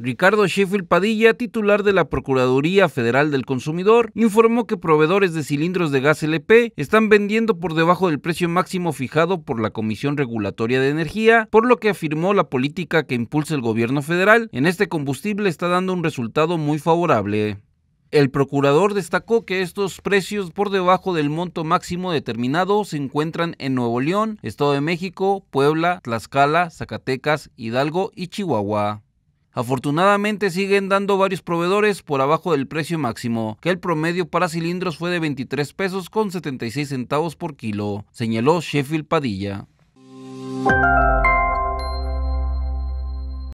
Ricardo Sheffield Padilla, titular de la Procuraduría Federal del Consumidor, informó que proveedores de cilindros de gas LP están vendiendo por debajo del precio máximo fijado por la Comisión Regulatoria de Energía, por lo que afirmó la política que impulsa el gobierno federal en este combustible está dando un resultado muy favorable. El procurador destacó que estos precios por debajo del monto máximo determinado se encuentran en Nuevo León, Estado de México, Puebla, Tlaxcala, Zacatecas, Hidalgo y Chihuahua. Afortunadamente siguen dando varios proveedores por abajo del precio máximo, que el promedio para cilindros fue de 23 pesos con 76 centavos por kilo, señaló Sheffield Padilla.